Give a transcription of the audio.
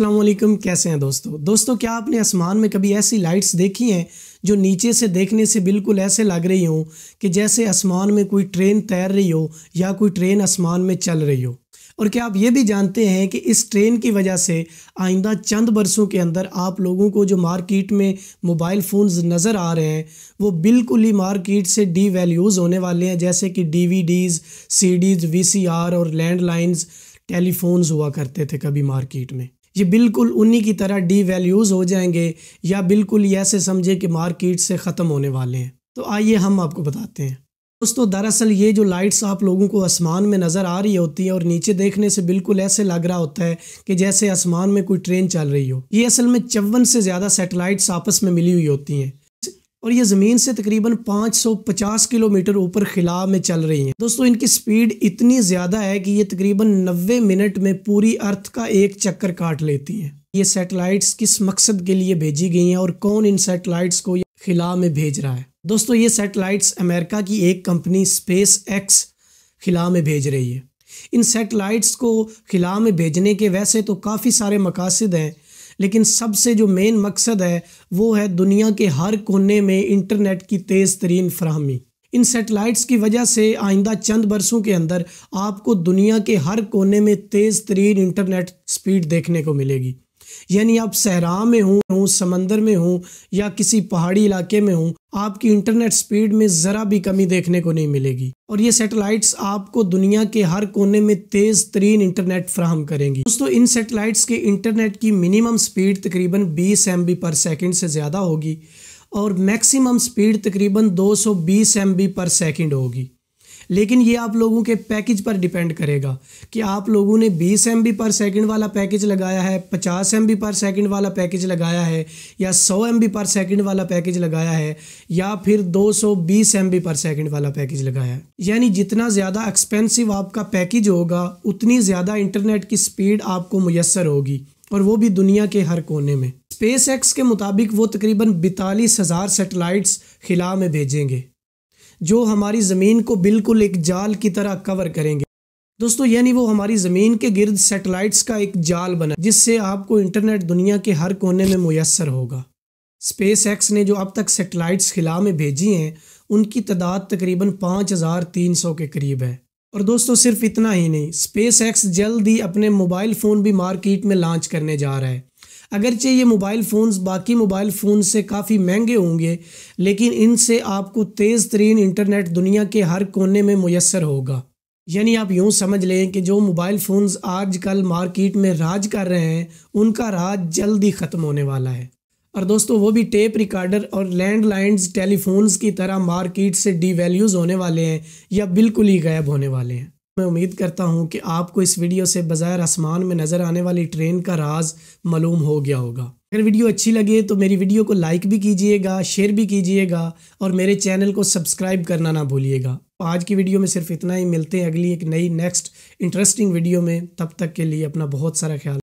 असलम कैसे हैं दोस्तों दोस्तों क्या आपने आसमान में कभी ऐसी लाइट्स देखी हैं जो नीचे से देखने से बिल्कुल ऐसे लग रही हों कि जैसे आसमान में कोई ट्रेन तैर रही हो या कोई ट्रेन आसमान में चल रही हो और क्या आप ये भी जानते हैं कि इस ट्रेन की वजह से आइंदा चंद बरसों के अंदर आप लोगों को जो मार्केट में मोबाइल फ़ोन्स नज़र आ रहे हैं वो बिल्कुल ही मार्केट से डी वैल्यूज़ होने वाले हैं जैसे कि DVDs CDs VCR और लैंडलाइंस टेलीफोन्स हुआ करते थे कभी मार्केट में ये बिल्कुल उन्हीं की तरह डी वैल्यूज़ हो जाएंगे या बिल्कुल ये ऐसे समझे कि मार्केट से ख़त्म होने वाले हैं तो आइए हम आपको बताते हैं दोस्तों दरअसल ये जो लाइट्स आप लोगों को आसमान में नज़र आ रही होती हैं और नीचे देखने से बिल्कुल ऐसे लग रहा होता है कि जैसे आसमान में कोई ट्रेन चल रही हो ये असल में चौवन से ज़्यादा सेटेलाइट्स आपस में मिली हुई होती हैं और ये ज़मीन से तकरीबन 550 किलोमीटर ऊपर खिला में चल रही हैं दोस्तों इनकी स्पीड इतनी ज़्यादा है कि ये तकरीबन 90 मिनट में पूरी अर्थ का एक चक्कर काट लेती हैं ये सैटेलाइट्स किस मकसद के लिए भेजी गई हैं और कौन इन सैटेलाइट्स को खिला में भेज रहा है दोस्तों ये सैटेलाइट्स अमेरिका की एक कंपनी स्पेस एक्स खिला में भेज रही है इन सैटेलाइट्स को खिला में भेजने के वैसे तो काफ़ी सारे मकासद हैं लेकिन सबसे जो मेन मकसद है वो है दुनिया के हर कोने में इंटरनेट की तेज़ तरीन फ्राहमी इन सेटेलाइट्स की वजह से आइंदा चंद बरसों के अंदर आपको दुनिया के हर कोने में तेज़ तरीन इंटरनेट स्पीड देखने को मिलेगी यानी आप सहरा में हों हो, समंदर में हों या किसी पहाड़ी इलाके में हों आपकी इंटरनेट स्पीड में ज़रा भी कमी देखने को नहीं मिलेगी और ये सैटेलाइट्स आपको दुनिया के हर कोने में तेज़ तरीन इंटरनेट फ्राहम करेंगी दोस्तों इन सैटेलाइट्स के इंटरनेट की मिनिमम स्पीड तकरीबन 20 एम पर सेकेंड से ज़्यादा होगी और मैक्सिमम स्पीड तकरीबन 220 सौ एम पर सेकेंड होगी लेकिन ये आप लोगों के पैकेज पर डिपेंड करेगा कि आप लोगों ने 20 एम पर सेकंड वाला पैकेज लगाया है 50 एम पर सेकंड वाला पैकेज लगाया है या 100 एम पर सेकंड वाला पैकेज लगाया है या फिर 220 एम पर सेकंड वाला पैकेज लगाया है यानी जितना ज़्यादा एक्सपेंसिव आपका पैकेज होगा उतनी ज़्यादा इंटरनेट की स्पीड आपको मैसर होगी और वो भी दुनिया के हर कोने में स्पेस एक्स के मुताबिक वो तकरीबन बैतालीस हज़ार सेटेलाइट्स खिला में भेजेंगे जो हमारी ज़मीन को बिल्कुल एक जाल की तरह कवर करेंगे दोस्तों यानी वो हमारी ज़मीन के गिर्द सेटेलाइट्स का एक जाल बना जिससे आपको इंटरनेट दुनिया के हर कोने में मैसर होगा स्पेस एक्स ने जो अब तक सेटेलाइट्स खिला में भेजी हैं उनकी तादाद तकरीबन पाँच हज़ार तीन सौ के करीब है और दोस्तों सिर्फ इतना ही नहीं स्पेस एक्स जल्द ही अपने मोबाइल फ़ोन भी मार्केट में लॉन्च करने जा रहा है अगरचे ये मोबाइल फ़ोन्स बाकी मोबाइल फ़ोन से काफ़ी महंगे होंगे लेकिन इनसे आपको तेज़ तरीन इंटरनेट दुनिया के हर कोने में मैसर होगा यानी आप यूँ समझ लें कि जो मोबाइल फ़ोन्स आजकल मार्केट में राज कर रहे हैं उनका राज जल्द ही ख़त्म होने वाला है और दोस्तों वो भी टेप रिकॉर्डर और लाइन टेलीफोन्स की तरह मार्केट से डीवैल्यूज़ होने वाले हैं या बिल्कुल ही गायब होने वाले हैं मैं उम्मीद करता हूँ कि आपको इस वीडियो से बज़ाहिर आसमान में नज़र आने वाली ट्रेन का राज मालूम हो गया होगा अगर वीडियो अच्छी लगे तो मेरी वीडियो को लाइक भी कीजिएगा शेयर भी कीजिएगा और मेरे चैनल को सब्सक्राइब करना ना भूलिएगा आज की वीडियो में सिर्फ इतना ही मिलते हैं अगली एक नई नेक्स्ट इंटरेस्टिंग वीडियो में तब तक के लिए अपना बहुत सारा ख्याल